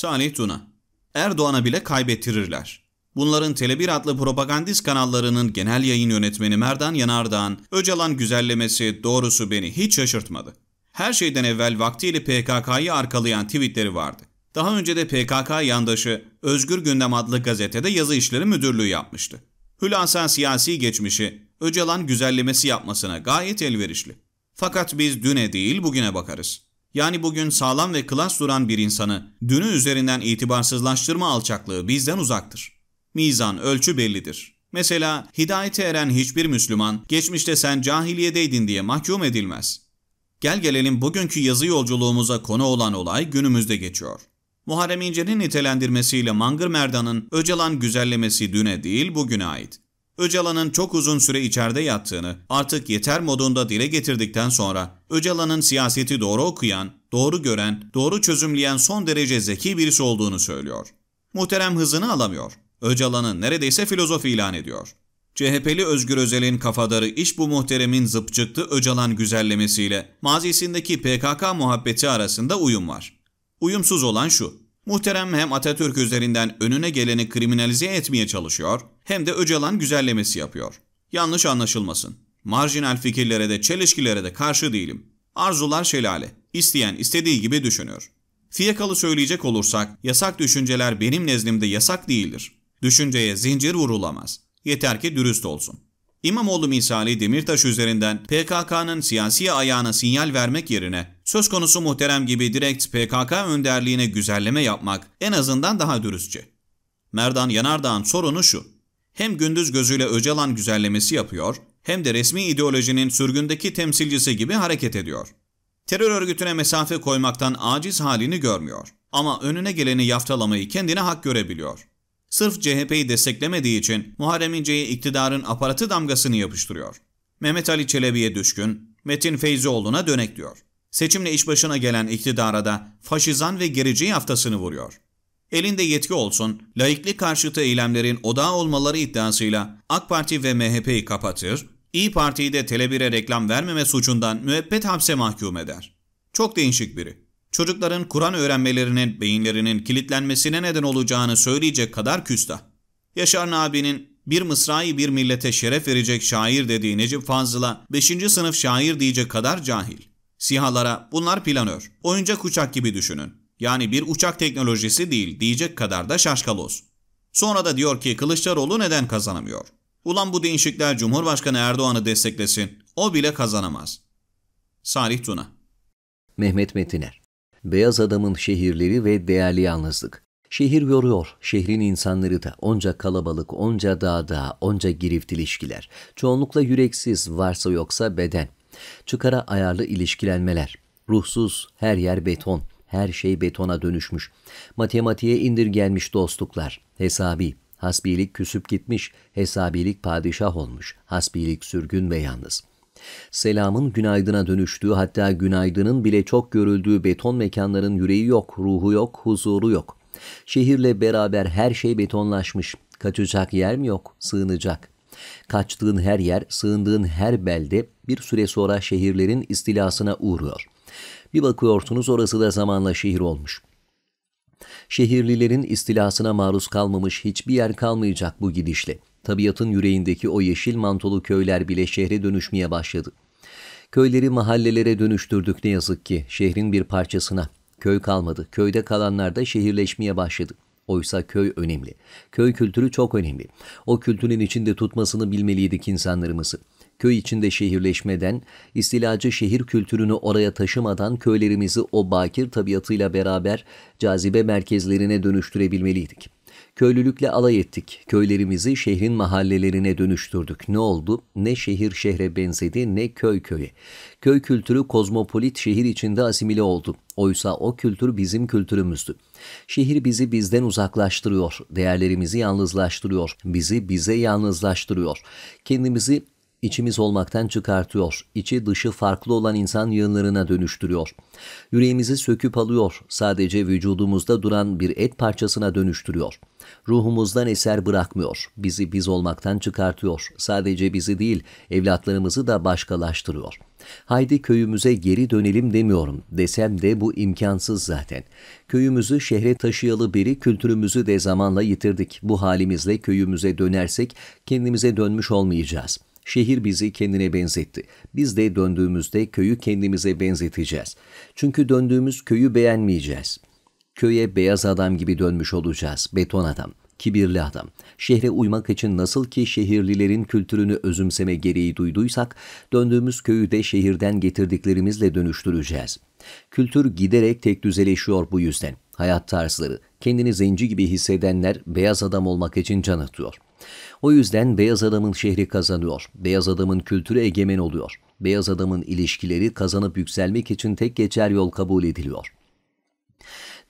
Salih Tuna Erdoğan'a bile kaybettirirler. Bunların Telebir adlı propagandist kanallarının genel yayın yönetmeni Merdan Yanardağ'ın Öcalan güzellemesi doğrusu beni hiç şaşırtmadı. Her şeyden evvel vaktiyle PKK'yı arkalayan tweetleri vardı. Daha önce de PKK yandaşı Özgür Gündem adlı gazetede yazı işleri müdürlüğü yapmıştı. Hülasa siyasi geçmişi Öcalan güzellemesi yapmasına gayet elverişli. Fakat biz düne değil bugüne bakarız. Yani bugün sağlam ve klas duran bir insanı dünü üzerinden itibarsızlaştırma alçaklığı bizden uzaktır. Mizan, ölçü bellidir. Mesela hidayete eren hiçbir Müslüman geçmişte sen cahiliyedeydin diye mahkum edilmez. Gel gelelim bugünkü yazı yolculuğumuza konu olan olay günümüzde geçiyor. Muharrem İnce'nin nitelendirmesiyle Mangır Merdan'ın Öcalan güzellemesi düne değil bugüne ait. Öcalan'ın çok uzun süre içeride yattığını, artık yeter modunda dile getirdikten sonra Öcalan'ın siyaseti doğru okuyan, doğru gören, doğru çözümleyen son derece zeki birisi olduğunu söylüyor. Muhterem hızını alamıyor. Öcalan'ı neredeyse filozof ilan ediyor. CHP'li Özgür Özel'in kafadarı iş bu muhteremin zıp çıktı Öcalan güzellemesiyle mazisindeki PKK muhabbeti arasında uyum var. Uyumsuz olan şu, muhterem hem Atatürk üzerinden önüne geleni kriminalize etmeye çalışıyor hem de Öcalan güzellemesi yapıyor. Yanlış anlaşılmasın. Marjinal fikirlere de çelişkilere de karşı değilim. Arzular şelale. İsteyen istediği gibi düşünüyor. Fiyakalı söyleyecek olursak yasak düşünceler benim nezdimde yasak değildir. Düşünceye zincir vurulamaz. Yeter ki dürüst olsun. İmamoğlu misali Demirtaş üzerinden PKK'nın siyasi ayağına sinyal vermek yerine söz konusu muhterem gibi direkt PKK önderliğine güzelleme yapmak en azından daha dürüstçe. Merdan Yanardağ'ın sorunu şu hem gündüz gözüyle Öcalan güzellemesi yapıyor hem de resmi ideolojinin sürgündeki temsilcisi gibi hareket ediyor. Terör örgütüne mesafe koymaktan aciz halini görmüyor ama önüne geleni yaftalamayı kendine hak görebiliyor. Sırf CHP'yi desteklemediği için Muharrem İnce'ye iktidarın aparatı damgasını yapıştırıyor. Mehmet Ali Çelebi'ye düşkün, Metin Feyzioğlu'na dönek diyor. Seçimle iş başına gelen iktidara da faşizan ve gerici yaftasını vuruyor. Elinde yetki olsun, laiklik karşıtı eylemlerin odağı olmaları iddiasıyla AK Parti ve MHP'yi kapatır, İyi Parti'yi de Tele1'e reklam vermeme suçundan müebbet hapse mahkum eder. Çok değişik biri. Çocukların Kur'an öğrenmelerinin beyinlerinin kilitlenmesine neden olacağını söyleyecek kadar küstah. Yaşar Nabi'nin bir mısrayı bir millete şeref verecek şair dediği Necip Fazıl'a 5. sınıf şair diyecek kadar cahil. Sihalara bunlar planör, oyuncak uçak gibi düşünün. Yani bir uçak teknolojisi değil diyecek kadar da şaşkaloz. Sonra da diyor ki Kılıçdaroğlu neden kazanamıyor? Ulan bu değişikler Cumhurbaşkanı Erdoğan'ı desteklesin. O bile kazanamaz. Salih Tuna Mehmet Metiner Beyaz Adamın Şehirleri ve Değerli Yalnızlık Şehir yoruyor, şehrin insanları da onca kalabalık, onca dağ dağ, onca girift ilişkiler. Çoğunlukla yüreksiz, varsa yoksa beden. Çıkara ayarlı ilişkilenmeler. Ruhsuz, her yer beton her şey betona dönüşmüş. Matematiğe indirgenmiş dostluklar, hesabi, hasbilik küsüp gitmiş, hesabilik padişah olmuş, hasbilik sürgün ve yalnız. Selamın günaydına dönüştüğü hatta günaydının bile çok görüldüğü beton mekanların yüreği yok, ruhu yok, huzuru yok. Şehirle beraber her şey betonlaşmış, kaçacak yer mi yok, sığınacak. Kaçtığın her yer, sığındığın her belde bir süre sonra şehirlerin istilasına uğruyor. Bir bakıyorsunuz orası da zamanla şehir olmuş. Şehirlilerin istilasına maruz kalmamış hiçbir yer kalmayacak bu gidişle. Tabiatın yüreğindeki o yeşil mantolu köyler bile şehre dönüşmeye başladı. Köyleri mahallelere dönüştürdük ne yazık ki şehrin bir parçasına. Köy kalmadı. Köyde kalanlar da şehirleşmeye başladı. Oysa köy önemli. Köy kültürü çok önemli. O kültürün içinde tutmasını bilmeliydik insanlarımızı köy içinde şehirleşmeden, istilacı şehir kültürünü oraya taşımadan köylerimizi o bakir tabiatıyla beraber cazibe merkezlerine dönüştürebilmeliydik. Köylülükle alay ettik. Köylerimizi şehrin mahallelerine dönüştürdük. Ne oldu? Ne şehir şehre benzedi ne köy köye. Köy kültürü kozmopolit şehir içinde asimile oldu. Oysa o kültür bizim kültürümüzdü. Şehir bizi bizden uzaklaştırıyor, değerlerimizi yalnızlaştırıyor, bizi bize yalnızlaştırıyor. Kendimizi içimiz olmaktan çıkartıyor, içi dışı farklı olan insan yığınlarına dönüştürüyor. Yüreğimizi söküp alıyor, sadece vücudumuzda duran bir et parçasına dönüştürüyor. Ruhumuzdan eser bırakmıyor, bizi biz olmaktan çıkartıyor, sadece bizi değil evlatlarımızı da başkalaştırıyor. Haydi köyümüze geri dönelim demiyorum, desem de bu imkansız zaten. Köyümüzü şehre taşıyalı beri kültürümüzü de zamanla yitirdik. Bu halimizle köyümüze dönersek kendimize dönmüş olmayacağız.'' Şehir bizi kendine benzetti. Biz de döndüğümüzde köyü kendimize benzeteceğiz. Çünkü döndüğümüz köyü beğenmeyeceğiz. Köye beyaz adam gibi dönmüş olacağız, beton adam, kibirli adam. Şehre uymak için nasıl ki şehirlilerin kültürünü özümseme gereği duyduysak, döndüğümüz köyü de şehirden getirdiklerimizle dönüştüreceğiz. Kültür giderek tek düzeleşiyor bu yüzden. Hayat tarzları, kendini zenci gibi hissedenler beyaz adam olmak için can atıyor.'' O yüzden beyaz adamın şehri kazanıyor, beyaz adamın kültürü egemen oluyor, beyaz adamın ilişkileri kazanıp yükselmek için tek geçer yol kabul ediliyor.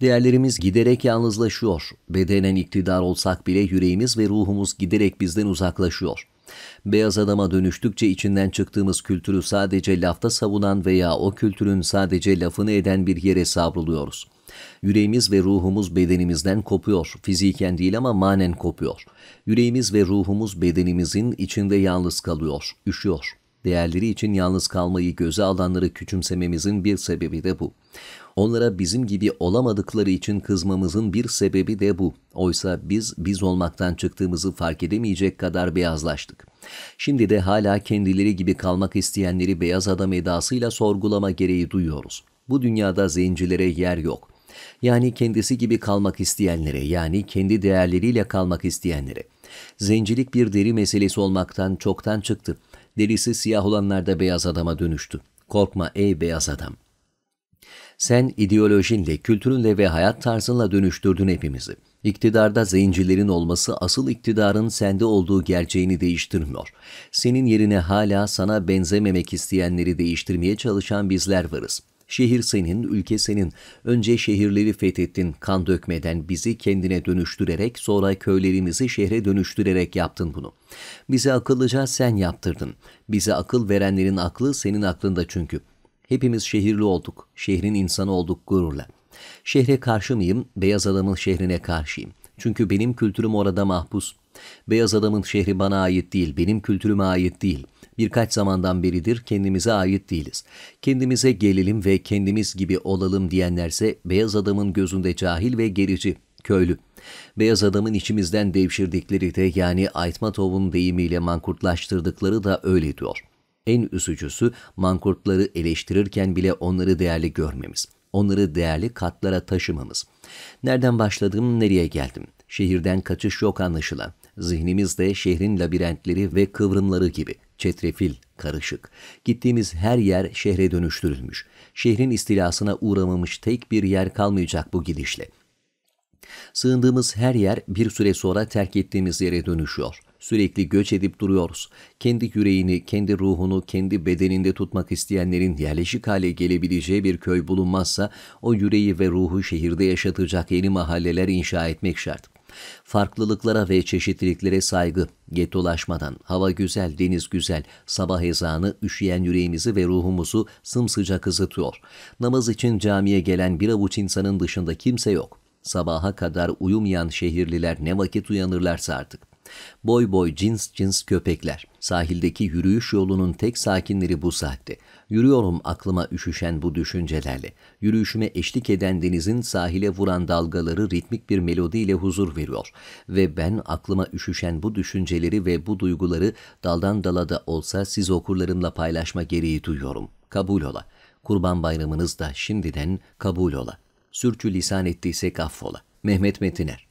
Değerlerimiz giderek yalnızlaşıyor, bedenen iktidar olsak bile yüreğimiz ve ruhumuz giderek bizden uzaklaşıyor. Beyaz adama dönüştükçe içinden çıktığımız kültürü sadece lafta savunan veya o kültürün sadece lafını eden bir yere savruluyoruz.'' Yüreğimiz ve ruhumuz bedenimizden kopuyor. Fiziken değil ama manen kopuyor. Yüreğimiz ve ruhumuz bedenimizin içinde yalnız kalıyor, üşüyor. Değerleri için yalnız kalmayı göze alanları küçümsememizin bir sebebi de bu. Onlara bizim gibi olamadıkları için kızmamızın bir sebebi de bu. Oysa biz biz olmaktan çıktığımızı fark edemeyecek kadar beyazlaştık. Şimdi de hala kendileri gibi kalmak isteyenleri beyaz adam edasıyla sorgulama gereği duyuyoruz. Bu dünyada zencilere yer yok. Yani kendisi gibi kalmak isteyenlere, yani kendi değerleriyle kalmak isteyenlere. Zencilik bir deri meselesi olmaktan çoktan çıktı. Derisi siyah olanlar da beyaz adama dönüştü. Korkma ey beyaz adam. Sen ideolojinle, kültürünle ve hayat tarzınla dönüştürdün hepimizi. İktidarda zencilerin olması asıl iktidarın sende olduğu gerçeğini değiştirmiyor. Senin yerine hala sana benzememek isteyenleri değiştirmeye çalışan bizler varız. Şehir senin, ülke senin. Önce şehirleri fethettin, kan dökmeden bizi kendine dönüştürerek, sonra köylerimizi şehre dönüştürerek yaptın bunu. Bizi akıllıca sen yaptırdın. Bize akıl verenlerin aklı senin aklında çünkü. Hepimiz şehirli olduk, şehrin insanı olduk gururla. Şehre karşı mıyım? Beyaz adamın şehrine karşıyım. Çünkü benim kültürüm orada mahpus. Beyaz adamın şehri bana ait değil, benim kültürüme ait değil.'' birkaç zamandan beridir kendimize ait değiliz. Kendimize gelelim ve kendimiz gibi olalım diyenlerse beyaz adamın gözünde cahil ve gerici, köylü. Beyaz adamın içimizden devşirdikleri de yani Aytmatov'un deyimiyle mankurtlaştırdıkları da öyle diyor. En üzücüsü mankurtları eleştirirken bile onları değerli görmemiz. Onları değerli katlara taşımamız. Nereden başladım, nereye geldim? Şehirden kaçış yok anlaşılan. Zihnimizde şehrin labirentleri ve kıvrımları gibi çetrefil, karışık. Gittiğimiz her yer şehre dönüştürülmüş. Şehrin istilasına uğramamış tek bir yer kalmayacak bu gidişle. Sığındığımız her yer bir süre sonra terk ettiğimiz yere dönüşüyor. Sürekli göç edip duruyoruz. Kendi yüreğini, kendi ruhunu, kendi bedeninde tutmak isteyenlerin yerleşik hale gelebileceği bir köy bulunmazsa o yüreği ve ruhu şehirde yaşatacak yeni mahalleler inşa etmek şart. Farklılıklara ve çeşitliliklere saygı, getolaşmadan, hava güzel, deniz güzel, sabah ezanı üşüyen yüreğimizi ve ruhumuzu sımsıcak ısıtıyor. Namaz için camiye gelen bir avuç insanın dışında kimse yok. Sabaha kadar uyumayan şehirliler ne vakit uyanırlarsa artık. Boy boy cins cins köpekler. Sahildeki yürüyüş yolunun tek sakinleri bu saatte. Yürüyorum aklıma üşüşen bu düşüncelerle. Yürüyüşüme eşlik eden denizin sahile vuran dalgaları ritmik bir melodiyle huzur veriyor. Ve ben aklıma üşüşen bu düşünceleri ve bu duyguları daldan dala da olsa siz okurlarımla paylaşma gereği duyuyorum. Kabul ola. Kurban bayramınız da şimdiden kabul ola. Sürçü lisan ettiysek affola. Mehmet Metiner